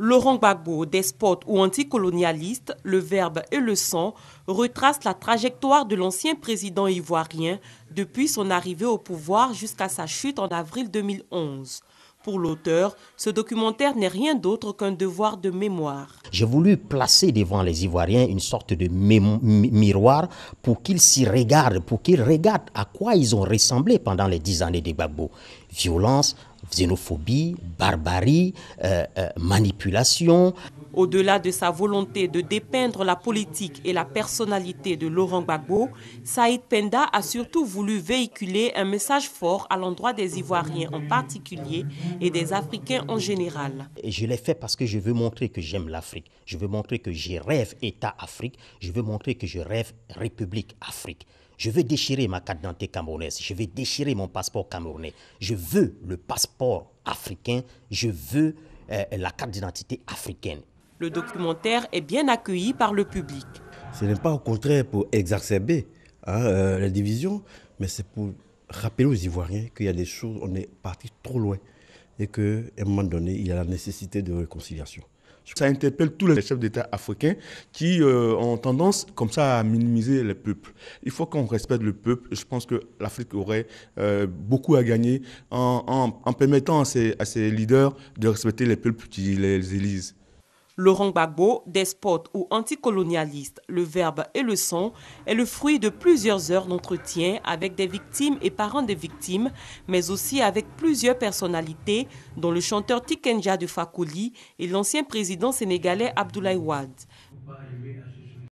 Laurent Gbagbo, despote ou anticolonialiste, le verbe et le sang retracent la trajectoire de l'ancien président ivoirien depuis son arrivée au pouvoir jusqu'à sa chute en avril 2011. Pour l'auteur, ce documentaire n'est rien d'autre qu'un devoir de mémoire. J'ai voulu placer devant les Ivoiriens une sorte de miroir pour qu'ils s'y regardent, pour qu'ils regardent à quoi ils ont ressemblé pendant les dix années des Gbagbo. Violence, xénophobie, barbarie, euh, euh, manipulation. Au-delà de sa volonté de dépeindre la politique et la personnalité de Laurent Gbagbo, Saïd Penda a surtout voulu véhiculer un message fort à l'endroit des Ivoiriens en particulier et des Africains en général. je l'ai fait parce que je veux montrer que j'aime l'Afrique. Je veux montrer que je rêve État Afrique. Je veux montrer que je rêve République Afrique. Je veux déchirer ma carte d'identité camerounaise. Je veux déchirer mon passeport camerounais. Je veux le passeport africain. Je veux euh, la carte d'identité africaine. Le documentaire est bien accueilli par le public. Ce n'est pas au contraire pour exacerber hein, euh, la division, mais c'est pour rappeler aux Ivoiriens qu'il y a des choses, on est parti trop loin et qu'à un moment donné, il y a la nécessité de réconciliation. Ça interpelle tous les chefs d'État africains qui euh, ont tendance comme ça à minimiser les peuples. Il faut qu'on respecte le peuple. Je pense que l'Afrique aurait euh, beaucoup à gagner en, permettant à ses, à ses, leaders de respecter les peuples qui les élisent. Laurent Gbagbo, despote ou anticolonialiste, le verbe et le son est le fruit de plusieurs heures d'entretien avec des victimes et parents des victimes, mais aussi avec plusieurs personnalités, dont le chanteur Tikenja de Fakouli et l'ancien président sénégalais Abdoulaye Wade.